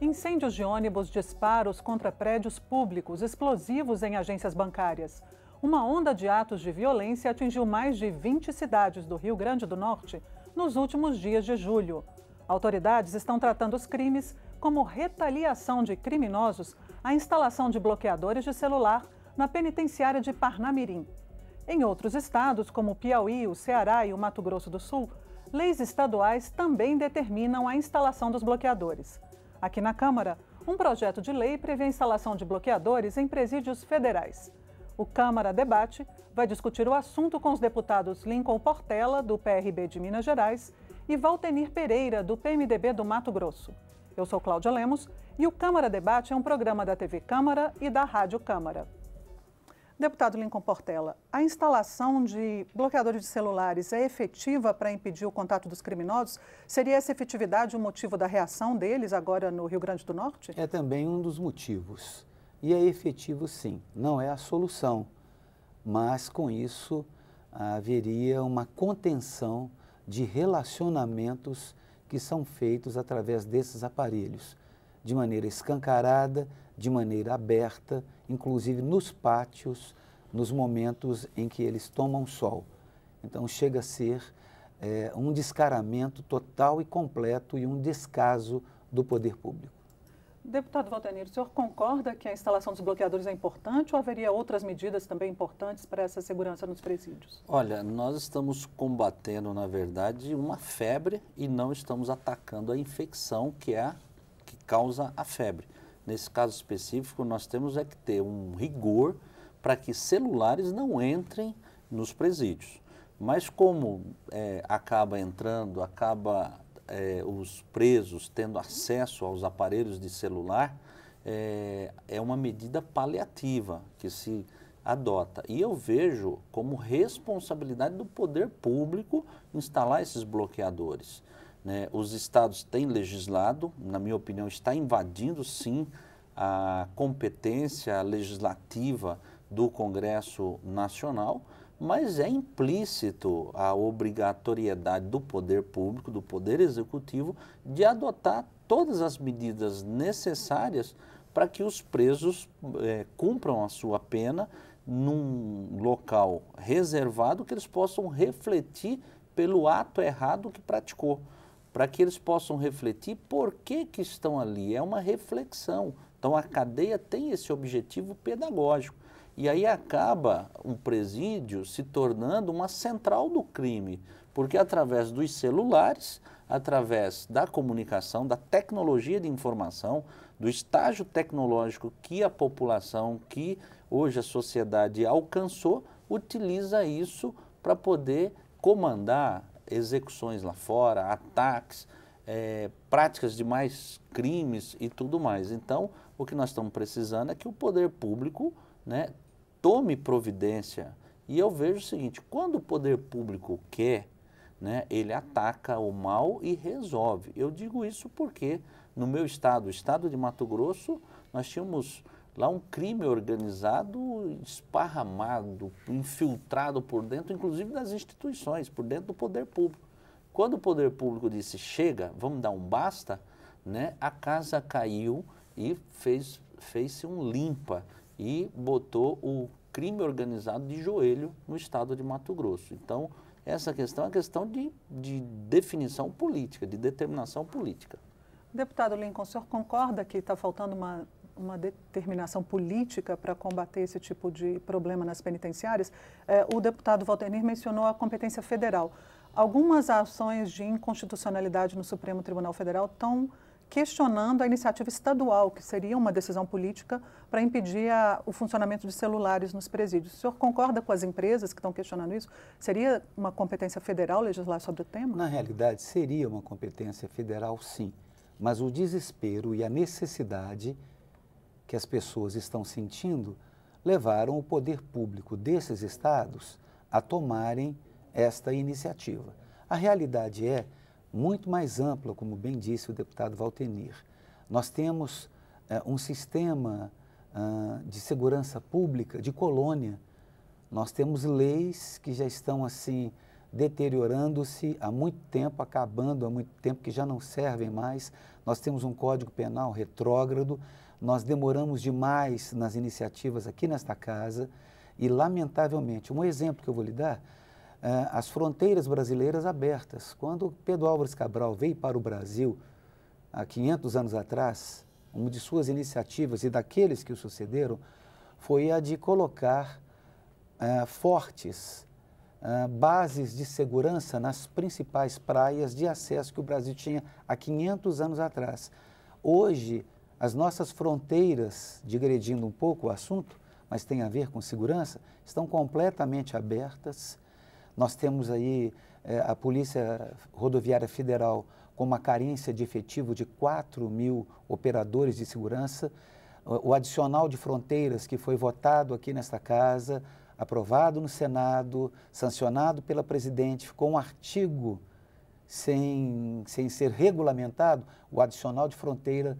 Incêndios de ônibus, disparos contra prédios públicos, explosivos em agências bancárias. Uma onda de atos de violência atingiu mais de 20 cidades do Rio Grande do Norte nos últimos dias de julho. Autoridades estão tratando os crimes como retaliação de criminosos à instalação de bloqueadores de celular na penitenciária de Parnamirim. Em outros estados, como o Piauí, o Ceará e o Mato Grosso do Sul, leis estaduais também determinam a instalação dos bloqueadores. Aqui na Câmara, um projeto de lei prevê a instalação de bloqueadores em presídios federais. O Câmara Debate vai discutir o assunto com os deputados Lincoln Portela, do PRB de Minas Gerais, e Valtenir Pereira, do PMDB do Mato Grosso. Eu sou Cláudia Lemos e o Câmara Debate é um programa da TV Câmara e da Rádio Câmara. Deputado Lincoln Portela, a instalação de bloqueadores de celulares é efetiva para impedir o contato dos criminosos? Seria essa efetividade o motivo da reação deles agora no Rio Grande do Norte? É também um dos motivos. E é efetivo, sim. Não é a solução, mas com isso haveria uma contenção de relacionamentos que são feitos através desses aparelhos, de maneira escancarada, de maneira aberta inclusive nos pátios, nos momentos em que eles tomam sol. Então chega a ser é, um descaramento total e completo e um descaso do poder público. Deputado Valtenir, o senhor concorda que a instalação dos bloqueadores é importante ou haveria outras medidas também importantes para essa segurança nos presídios? Olha, nós estamos combatendo, na verdade, uma febre e não estamos atacando a infecção que é que causa a febre. Nesse caso específico, nós temos é que ter um rigor para que celulares não entrem nos presídios. Mas como é, acaba entrando, acaba é, os presos tendo acesso aos aparelhos de celular, é, é uma medida paliativa que se adota. E eu vejo como responsabilidade do poder público instalar esses bloqueadores. Né? Os estados têm legislado, na minha opinião, está invadindo sim a competência legislativa do Congresso Nacional, mas é implícito a obrigatoriedade do poder público, do poder executivo, de adotar todas as medidas necessárias para que os presos é, cumpram a sua pena num local reservado que eles possam refletir pelo ato errado que praticou para que eles possam refletir por que, que estão ali. É uma reflexão. Então a cadeia tem esse objetivo pedagógico. E aí acaba um presídio se tornando uma central do crime, porque através dos celulares, através da comunicação, da tecnologia de informação, do estágio tecnológico que a população, que hoje a sociedade alcançou, utiliza isso para poder comandar execuções lá fora, ataques, é, práticas de mais crimes e tudo mais. Então, o que nós estamos precisando é que o poder público né, tome providência. E eu vejo o seguinte: quando o poder público quer, né, ele ataca o mal e resolve. Eu digo isso porque no meu estado, o estado de Mato Grosso, nós tínhamos Lá um crime organizado esparramado, infiltrado por dentro, inclusive das instituições, por dentro do poder público. Quando o poder público disse chega, vamos dar um basta, né, a casa caiu e fez-se fez um limpa e botou o crime organizado de joelho no estado de Mato Grosso. Então, essa questão é questão de, de definição política, de determinação política. Deputado Lincoln, o senhor concorda que está faltando uma uma determinação política para combater esse tipo de problema nas penitenciárias, é, o deputado Valdenir mencionou a competência federal. Algumas ações de inconstitucionalidade no Supremo Tribunal Federal estão questionando a iniciativa estadual, que seria uma decisão política para impedir a, o funcionamento de celulares nos presídios. O senhor concorda com as empresas que estão questionando isso? Seria uma competência federal legislar sobre o tema? Na realidade, seria uma competência federal, sim. Mas o desespero e a necessidade que as pessoas estão sentindo levaram o poder público desses estados a tomarem esta iniciativa. A realidade é muito mais ampla, como bem disse o deputado Valtenir. Nós temos é, um sistema uh, de segurança pública de colônia. Nós temos leis que já estão assim deteriorando-se há muito tempo, acabando há muito tempo, que já não servem mais. Nós temos um código penal retrógrado. Nós demoramos demais nas iniciativas aqui nesta casa e, lamentavelmente, um exemplo que eu vou lhe dar, uh, as fronteiras brasileiras abertas. Quando Pedro Álvares Cabral veio para o Brasil, há 500 anos atrás, uma de suas iniciativas e daqueles que o sucederam foi a de colocar é, fortes é, bases de segurança nas principais praias de acesso que o Brasil tinha há 500 anos atrás. Hoje, as nossas fronteiras, digredindo um pouco o assunto, mas tem a ver com segurança, estão completamente abertas. Nós temos aí eh, a Polícia Rodoviária Federal com uma carência de efetivo de 4 mil operadores de segurança. O, o adicional de fronteiras que foi votado aqui nesta casa, aprovado no Senado, sancionado pela presidente, ficou um artigo sem, sem ser regulamentado, o adicional de fronteira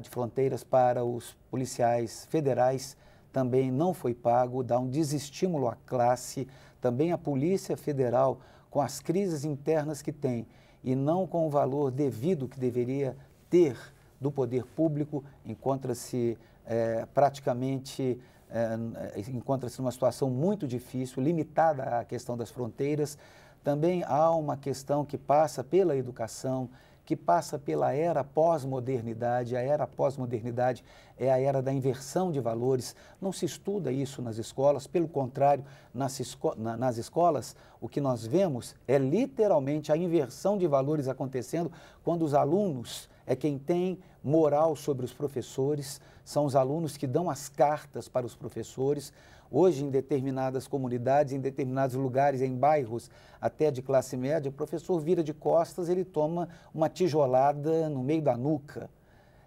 de fronteiras para os policiais federais também não foi pago, dá um desestímulo à classe, também à Polícia Federal, com as crises internas que tem e não com o valor devido que deveria ter do poder público, encontra-se é, praticamente é, encontra-se numa situação muito difícil, limitada à questão das fronteiras. Também há uma questão que passa pela educação, que passa pela era pós-modernidade. A era pós-modernidade é a era da inversão de valores. Não se estuda isso nas escolas, pelo contrário, nas, esco na, nas escolas, o que nós vemos é literalmente a inversão de valores acontecendo quando os alunos é quem tem moral sobre os professores, são os alunos que dão as cartas para os professores. Hoje, em determinadas comunidades, em determinados lugares, em bairros até de classe média, o professor vira de costas, ele toma uma tijolada no meio da nuca.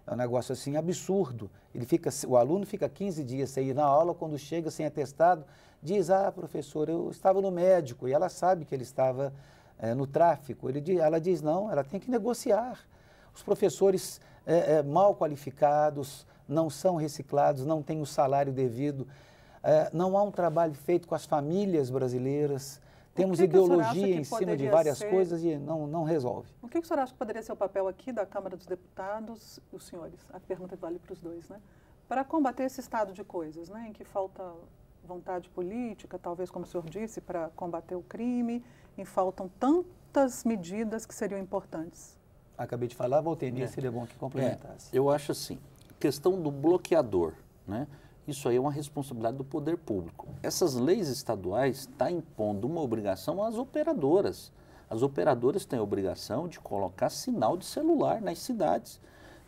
É um negócio assim absurdo. Ele fica, o aluno fica 15 dias sem ir na aula, quando chega sem atestado, diz: Ah, professor, eu estava no médico, e ela sabe que ele estava é, no tráfico. Ele, ela diz: Não, ela tem que negociar. Os professores é, é, mal qualificados, não são reciclados, não têm o salário devido, é, não há um trabalho feito com as famílias brasileiras. Temos que ideologia que em cima de várias ser... coisas e não, não resolve. O que, o senhor acha que poderia ser o papel aqui da Câmara dos Deputados os senhores? A pergunta vale para os dois, né? Para combater esse estado de coisas, né? Em que falta vontade política, talvez, como o senhor disse, para combater o crime, e faltam tantas medidas que seriam importantes acabei de falar, Valtemir, é. seria bom que complementasse. É, eu acho assim, questão do bloqueador, né? Isso aí é uma responsabilidade do poder público. Essas leis estaduais estão tá impondo uma obrigação às operadoras. As operadoras têm a obrigação de colocar sinal de celular nas cidades,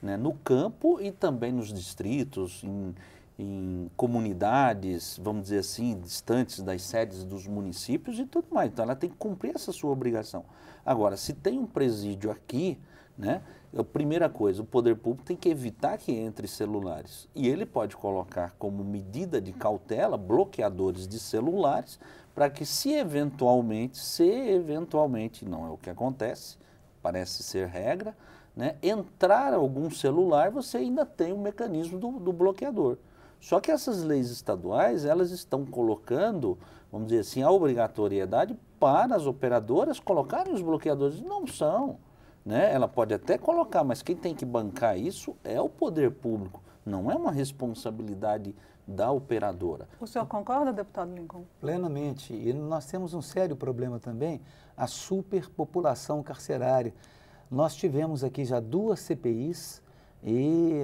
né? no campo e também nos distritos, em, em comunidades, vamos dizer assim, distantes das sedes dos municípios e tudo mais. Então, ela tem que cumprir essa sua obrigação. Agora, se tem um presídio aqui, né? É a primeira coisa, o poder público tem que evitar que entre celulares. E ele pode colocar como medida de cautela bloqueadores de celulares para que se eventualmente, se eventualmente, não é o que acontece, parece ser regra, né? entrar algum celular, você ainda tem o um mecanismo do, do bloqueador. Só que essas leis estaduais, elas estão colocando, vamos dizer assim, a obrigatoriedade para as operadoras colocarem os bloqueadores. Não são. Né? Ela pode até colocar, mas quem tem que bancar isso é o poder público, não é uma responsabilidade da operadora. O senhor concorda, deputado Lincoln? Plenamente. E nós temos um sério problema também, a superpopulação carcerária. Nós tivemos aqui já duas CPIs e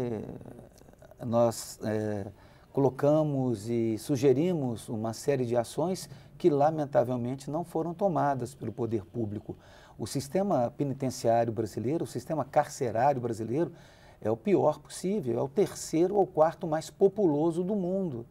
nós. É, colocamos e sugerimos uma série de ações que, lamentavelmente, não foram tomadas pelo poder público. O sistema penitenciário brasileiro, o sistema carcerário brasileiro, é o pior possível, é o terceiro ou quarto mais populoso do mundo.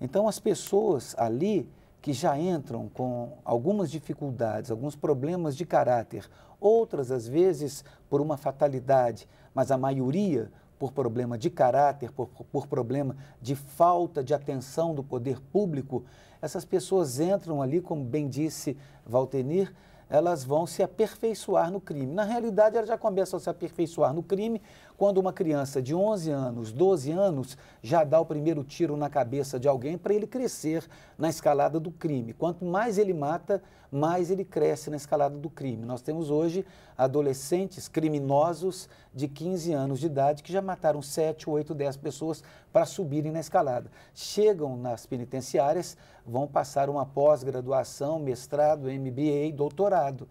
Então, as pessoas ali que já entram com algumas dificuldades, alguns problemas de caráter, outras às vezes por uma fatalidade, mas a maioria por problema de caráter, por, por problema de falta de atenção do poder público, essas pessoas entram ali, como bem disse Valtenir, elas vão se aperfeiçoar no crime. Na realidade, elas já começam a se aperfeiçoar no crime quando uma criança de 11 anos, 12 anos, já dá o primeiro tiro na cabeça de alguém para ele crescer na escalada do crime. Quanto mais ele mata, mais ele cresce na escalada do crime. Nós temos hoje adolescentes criminosos de 15 anos de idade que já mataram 7, 8, 10 pessoas para subirem na escalada. Chegam nas penitenciárias, vão passar uma pós-graduação, mestrado, MBA, doutorado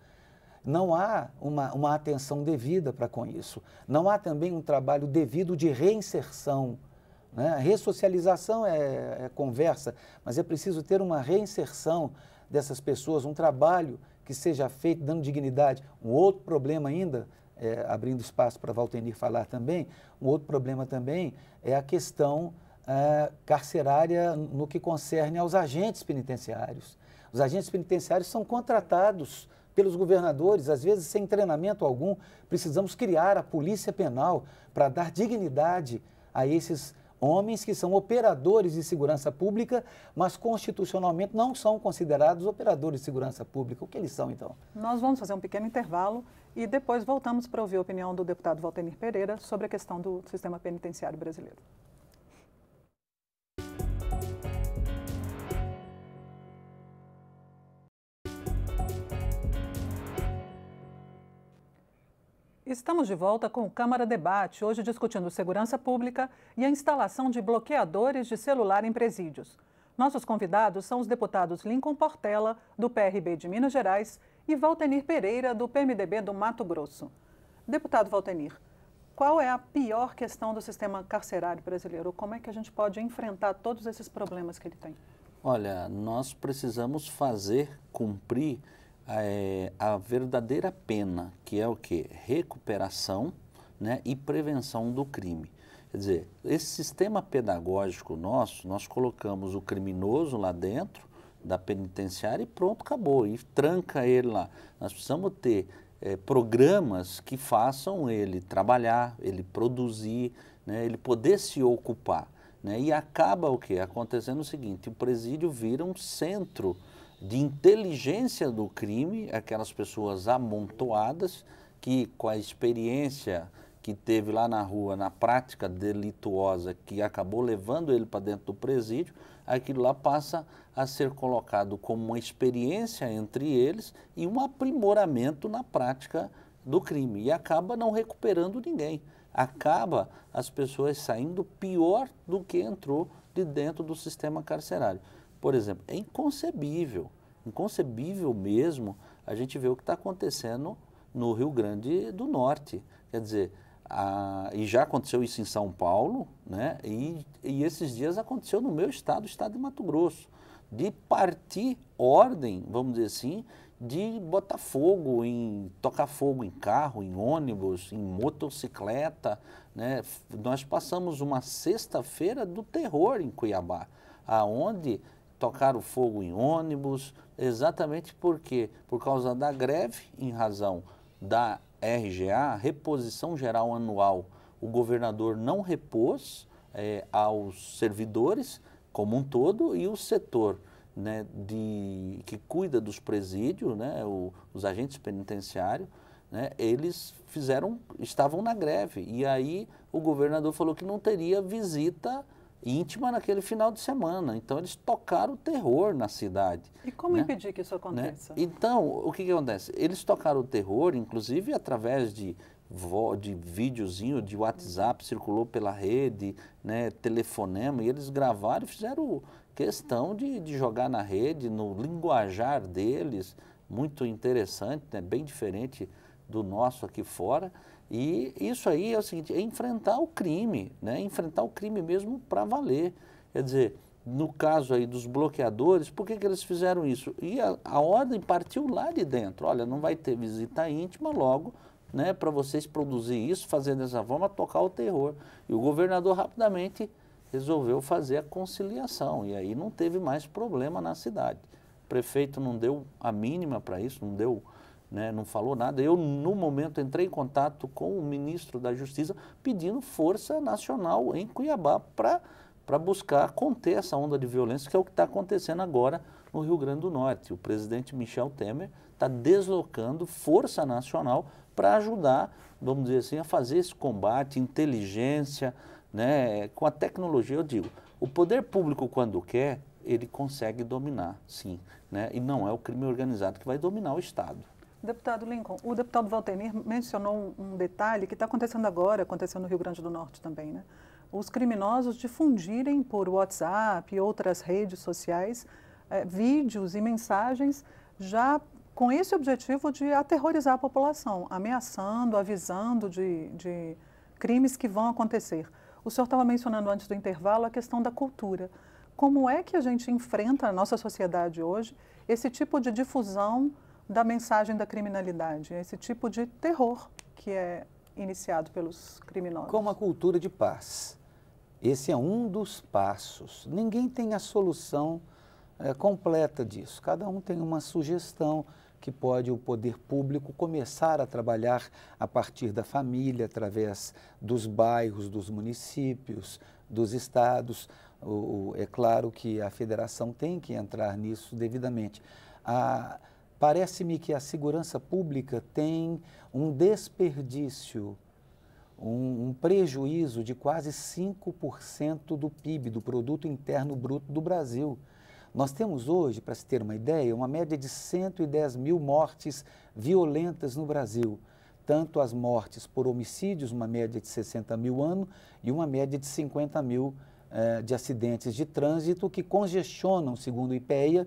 não há uma, uma atenção devida para com isso. Não há também um trabalho devido de reinserção. Né? A ressocialização é, é conversa, mas é preciso ter uma reinserção dessas pessoas, um trabalho que seja feito dando dignidade. Um outro problema ainda, é, abrindo espaço para Valtenir falar também, um outro problema também é a questão é, carcerária no que concerne aos agentes penitenciários. Os agentes penitenciários são contratados pelos governadores, às vezes sem treinamento algum. Precisamos criar a polícia penal para dar dignidade a esses homens que são operadores de segurança pública, mas constitucionalmente não são considerados operadores de segurança pública. O que eles são, então? Nós vamos fazer um pequeno intervalo e depois voltamos para ouvir a opinião do deputado Valtemir Pereira sobre a questão do sistema penitenciário brasileiro. Estamos de volta com o Câmara Debate, hoje discutindo segurança pública e a instalação de bloqueadores de celular em presídios. Nossos convidados são os deputados Lincoln Portela, do PRB de Minas Gerais, e Valtenir Pereira, do PMDB do Mato Grosso. Deputado Valtenir, qual é a pior questão do sistema carcerário brasileiro? Como é que a gente pode enfrentar todos esses problemas que ele tem? Olha, nós precisamos fazer cumprir é, a verdadeira pena, que é o que? Recuperação né, e prevenção do crime. Quer dizer, esse sistema pedagógico nosso, nós colocamos o criminoso lá dentro da penitenciária e pronto, acabou, e tranca ele lá. Nós precisamos ter é, programas que façam ele trabalhar, ele produzir, né, ele poder se ocupar. Né, e acaba o que? Acontecendo o seguinte, o presídio vira um centro de inteligência do crime, aquelas pessoas amontoadas que, com a experiência que teve lá na rua, na prática delituosa, que acabou levando ele para dentro do presídio, aquilo lá passa a ser colocado como uma experiência entre eles e um aprimoramento na prática do crime. E acaba não recuperando ninguém. Acaba as pessoas saindo pior do que entrou de dentro do sistema carcerário. Por exemplo, é inconcebível, inconcebível mesmo a gente ver o que está acontecendo no Rio Grande do Norte. Quer dizer, a, e já aconteceu isso em São Paulo, né? E, e esses dias aconteceu no meu estado, o estado de Mato Grosso, de partir ordem, vamos dizer assim, de botar fogo em tocar fogo em carro, em ônibus, em motocicleta, né? Nós passamos uma sexta-feira do terror em Cuiabá, aonde tocaram fogo em ônibus, exatamente por quê? Por causa da greve, em razão da RGA, reposição geral anual. O governador não repôs é, aos servidores como um todo e o setor né, de, que cuida dos presídios, né, o, os agentes penitenciários, né, eles fizeram, estavam na greve. E aí o governador falou que não teria visita íntima naquele final de semana. Então, eles tocaram o terror na cidade. E como né? impedir que isso né? aconteça? Né? Então, o que, que acontece? Eles tocaram o terror, inclusive através de de videozinho de WhatsApp circulou pela rede, né, telefonema, e eles gravaram e fizeram questão de, de jogar na rede, no linguajar deles, muito interessante, né, bem diferente do nosso aqui fora. E isso aí é o seguinte, é enfrentar o crime, né? enfrentar o crime mesmo para valer. Quer dizer, no caso aí dos bloqueadores, por que, que eles fizeram isso? E a, a ordem partiu lá de dentro, olha, não vai ter visita íntima logo, né, para vocês produzir isso, fazer dessa forma, tocar o terror. E o governador rapidamente resolveu fazer a conciliação, e aí não teve mais problema na cidade. O prefeito não deu a mínima para isso, não deu né, não falou nada. Eu, no momento, entrei em contato com o ministro da Justiça pedindo força nacional em Cuiabá para buscar conter essa onda de violência, que é o que está acontecendo agora no Rio Grande do Norte. O presidente Michel Temer está deslocando força nacional para ajudar, vamos dizer assim, a fazer esse combate, inteligência, né, com a tecnologia, eu digo. O poder público, quando quer, ele consegue dominar, sim. Né? E não é o crime organizado que vai dominar o Estado. Deputado Lincoln, o deputado Valtenir mencionou um detalhe que está acontecendo agora, aconteceu no Rio Grande do Norte também, né? Os criminosos difundirem por WhatsApp e outras redes sociais eh, vídeos e mensagens já com esse objetivo de aterrorizar a população, ameaçando, avisando de, de crimes que vão acontecer. O senhor estava mencionando antes do intervalo a questão da cultura. Como é que a gente enfrenta na nossa sociedade hoje esse tipo de difusão da mensagem da criminalidade, é esse tipo de terror que é iniciado pelos criminosos. Como a cultura de paz. Esse é um dos passos. Ninguém tem a solução é, completa disso. Cada um tem uma sugestão que pode o poder público começar a trabalhar a partir da família, através dos bairros, dos municípios, dos estados. O, o, é claro que a federação tem que entrar nisso devidamente. A, Parece-me que a segurança pública tem um desperdício, um, um prejuízo de quase 5% do PIB, do Produto Interno Bruto do Brasil. Nós temos hoje, para se ter uma ideia, uma média de 110 mil mortes violentas no Brasil. Tanto as mortes por homicídios, uma média de 60 mil ano, e uma média de 50 mil eh, de acidentes de trânsito que congestionam, segundo o IPEA,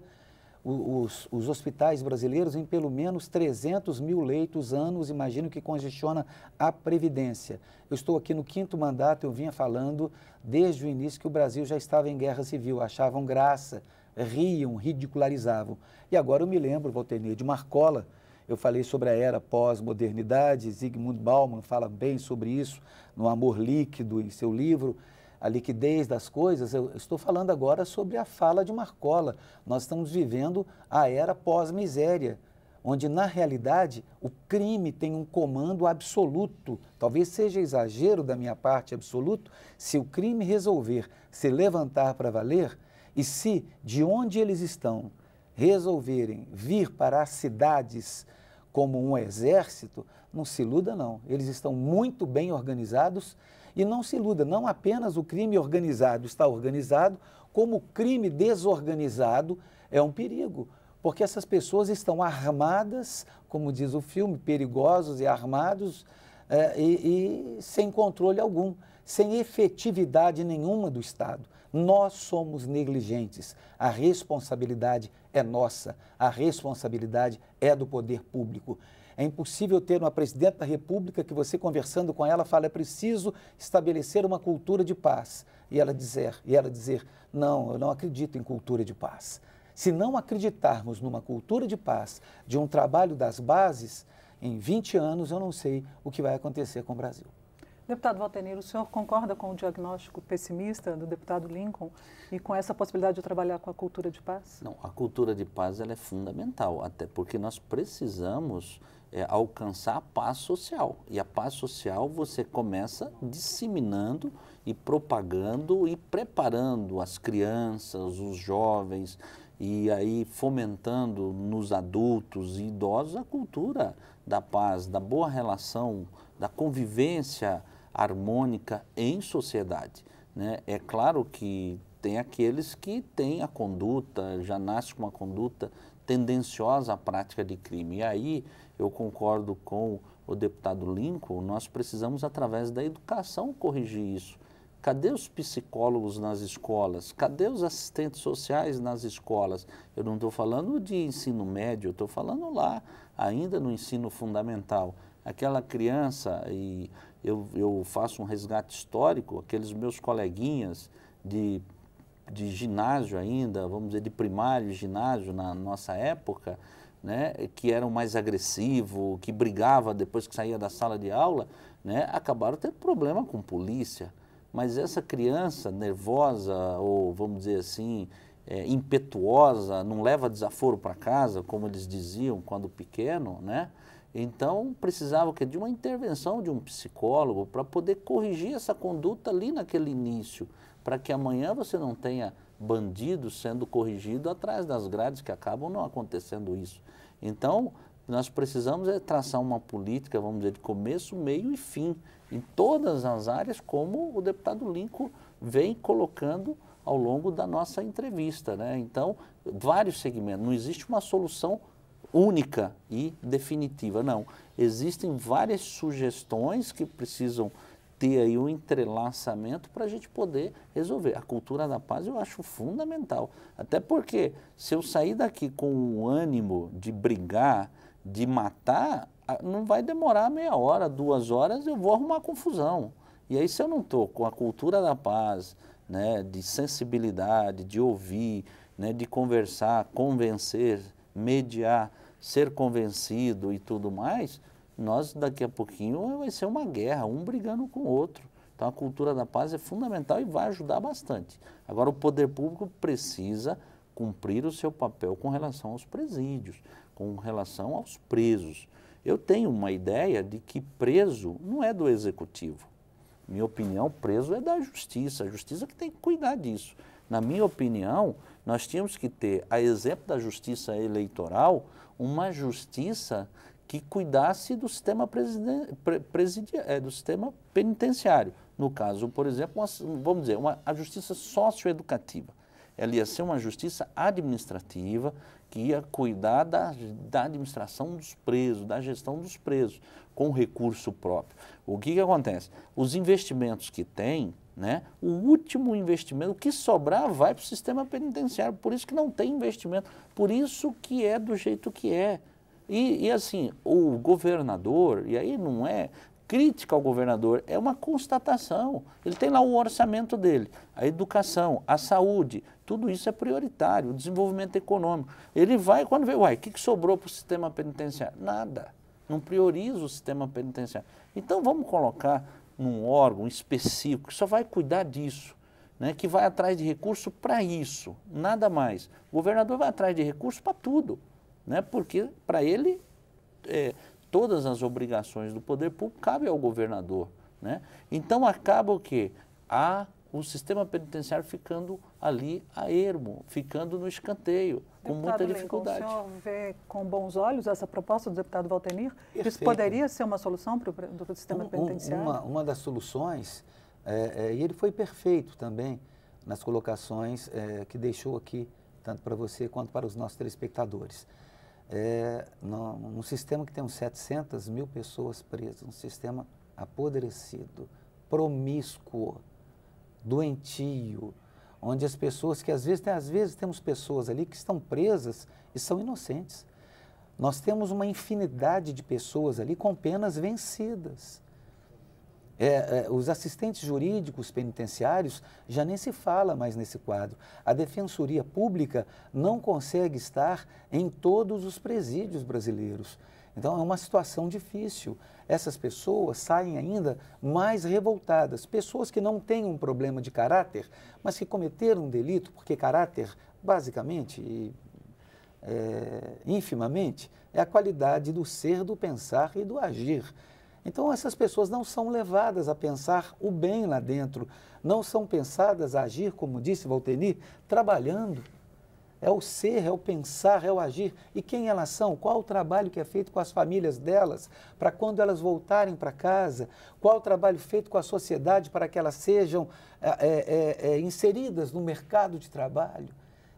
os, os, hospitais brasileiros em pelo menos 300 mil leitos anos, imagino que congestiona a Previdência. Eu estou aqui no quinto mandato, eu vinha falando desde o início que o Brasil já estava em guerra civil, achavam graça, riam, ridicularizavam. E agora eu me lembro, Valtenir, de Marcola, eu falei sobre a era pós-modernidade, Zygmunt Bauman fala bem sobre isso no Amor Líquido, em seu livro a liquidez das coisas, eu estou falando agora sobre a fala de Marcola. Nós estamos vivendo a era pós-miséria, onde, na realidade, o crime tem um comando absoluto. Talvez seja exagero da minha parte absoluto, se o crime resolver se levantar para valer e se, de onde eles estão, resolverem vir para as cidades como um exército, não se iluda, não. Eles estão muito bem organizados e não se iluda, não apenas o crime organizado está organizado, como o crime desorganizado é um perigo, porque essas pessoas estão armadas, como diz o filme, perigosos e armados é, e, e sem controle algum, sem efetividade nenhuma do Estado. Nós somos negligentes. A responsabilidade é nossa, a responsabilidade é do poder público. É impossível ter uma presidente da República que você conversando com ela fala é preciso estabelecer uma cultura de paz e ela dizer e ela dizer não, eu não acredito em cultura de paz. Se não acreditarmos numa cultura de paz, de um trabalho das bases, em 20 anos eu não sei o que vai acontecer com o Brasil. Deputado Valtenir, o senhor concorda com o diagnóstico pessimista do deputado Lincoln e com essa possibilidade de trabalhar com a cultura de paz? Não, a cultura de paz ela é fundamental, até porque nós precisamos é, alcançar a paz social. E a paz social você começa disseminando e propagando e preparando as crianças, os jovens, e aí fomentando nos adultos e idosos a cultura da paz, da boa relação, da convivência harmônica em sociedade. Né? É claro que tem aqueles que têm a conduta, já nasce com uma conduta tendenciosa à prática de crime. E aí eu concordo com o deputado Lincoln, nós precisamos, através da educação, corrigir isso. Cadê os psicólogos nas escolas? Cadê os assistentes sociais nas escolas? Eu não estou falando de ensino médio, eu estou falando lá, ainda no ensino fundamental. Aquela criança, e eu, eu faço um resgate histórico, aqueles meus coleguinhas de, de ginásio ainda, vamos dizer, de primário, ginásio na nossa época, né, que eram mais agressivo, que brigava depois que saía da sala de aula, né, acabaram tendo problema com polícia. Mas essa criança nervosa ou vamos dizer assim é, impetuosa, não leva desaforo para casa, como eles diziam quando pequeno, né? Então, precisava que de uma intervenção de um psicólogo para poder corrigir essa conduta ali naquele início, para que amanhã você não tenha bandido sendo corrigido atrás das grades que acabam não acontecendo isso. Então, nós precisamos é traçar uma política, vamos dizer, de começo, meio e fim, em todas as áreas, como o deputado Lincoln vem colocando ao longo da nossa entrevista. Né? Então, vários segmentos, não existe uma solução única e definitiva, não. Existem várias sugestões que precisam ter aí um entrelaçamento para a gente poder resolver. A cultura da paz eu acho fundamental. Até porque se eu sair daqui com o ânimo de brigar, de matar, não vai demorar meia hora, duas horas, eu vou arrumar confusão. E aí se eu não estou com a cultura da paz, né, de sensibilidade, de ouvir, né, de conversar, convencer, mediar, ser convencido e tudo mais, nós daqui a pouquinho vai ser uma guerra, um brigando com o outro. Então a cultura da paz é fundamental e vai ajudar bastante. Agora o poder público precisa cumprir o seu papel com relação aos presídios, com relação aos presos. Eu tenho uma ideia de que preso não é do executivo. Minha opinião, preso é da justiça, a justiça que tem que cuidar disso. Na minha opinião, nós tínhamos que ter, a exemplo da justiça eleitoral, uma justiça que cuidasse do sistema, presidia... É, do sistema penitenciário. No caso, por exemplo, uma, vamos dizer, uma, a justiça socioeducativa. Ela ia ser uma justiça administrativa que ia cuidar da, da administração dos presos, da gestão dos presos, com recurso próprio. O que, que acontece? Os investimentos que tem né? O último investimento, o que sobrar vai para o sistema penitenciário, por isso que não tem investimento, por isso que é do jeito que é. E, e assim, o governador, e aí não é crítica ao governador, é uma constatação. Ele tem lá o orçamento dele, a educação, a saúde, tudo isso é prioritário, o desenvolvimento econômico. Ele vai, quando vê, uai, o que, que sobrou para o sistema penitenciário? Nada. Não prioriza o sistema penitenciário. Então vamos colocar num órgão específico que só vai cuidar disso, né, que vai atrás de recurso para isso, nada mais. O governador vai atrás de recurso para tudo, né, porque para ele é, todas as obrigações do poder público cabem ao governador. Né? Então acaba o quê? Há o sistema penitenciário ficando ali a ermo, ficando no escanteio com muita dificuldade. Lincoln, o senhor vê com bons olhos essa proposta do deputado Valtemir? Perfeito. Isso poderia ser uma solução para o sistema um, penitenciário? Uma, uma, das soluções, é, é, e ele foi perfeito também nas colocações é, que deixou aqui, tanto para você quanto para os nossos telespectadores. É, num sistema que tem uns 700 mil pessoas presas, um sistema apodrecido, promíscuo, doentio, onde as pessoas que às vezes, né, às vezes temos pessoas ali que estão presas e são inocentes. Nós temos uma infinidade de pessoas ali com penas vencidas. É, é, os assistentes jurídicos penitenciários já nem se fala mais nesse quadro. A Defensoria Pública não consegue estar em todos os presídios brasileiros. Então é uma situação difícil. Essas pessoas saem ainda mais revoltadas. Pessoas que não têm um problema de caráter, mas que cometeram um delito, porque caráter, basicamente e é, infimamente, é a qualidade do ser, do pensar e do agir. Então, essas pessoas não são levadas a pensar o bem lá dentro, não são pensadas a agir, como disse Valteni, trabalhando é o ser, é o pensar, é o agir. E quem elas são? Qual o trabalho que é feito com as famílias delas para quando elas voltarem para casa? Qual o trabalho feito com a sociedade para que elas sejam é, é, é, inseridas no mercado de trabalho?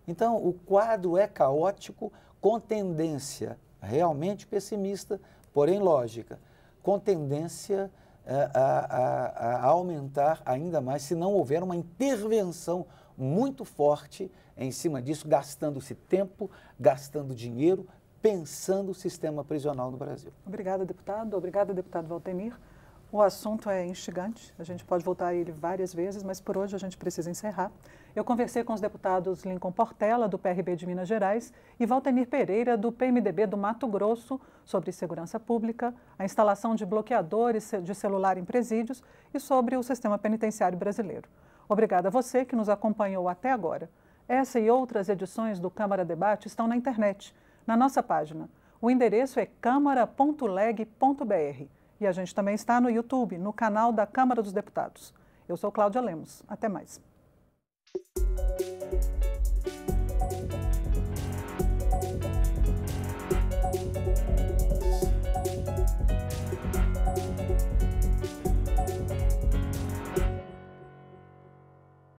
Então, o quadro é caótico, com tendência realmente pessimista, porém lógica, com tendência eh, a, a, a aumentar ainda mais se não houver uma intervenção muito forte em cima disso, gastando-se tempo, gastando dinheiro, pensando o sistema prisional no Brasil. Obrigada, deputado. Obrigada, deputado Valtemir. O assunto é instigante, a gente pode voltar a ele várias vezes, mas por hoje a gente precisa encerrar. Eu conversei com os deputados Lincoln Portela, do PRB de Minas Gerais, e Valtenir Pereira, do PMDB do Mato Grosso, sobre segurança pública, a instalação de bloqueadores de celular em presídios e sobre o sistema penitenciário brasileiro. Obrigada a você que nos acompanhou até agora. Essa e outras edições do Câmara Debate estão na internet, na nossa página. O endereço é câmara.leg.br. E a gente também está no YouTube, no canal da Câmara dos Deputados. Eu sou Cláudia Lemos. Até mais.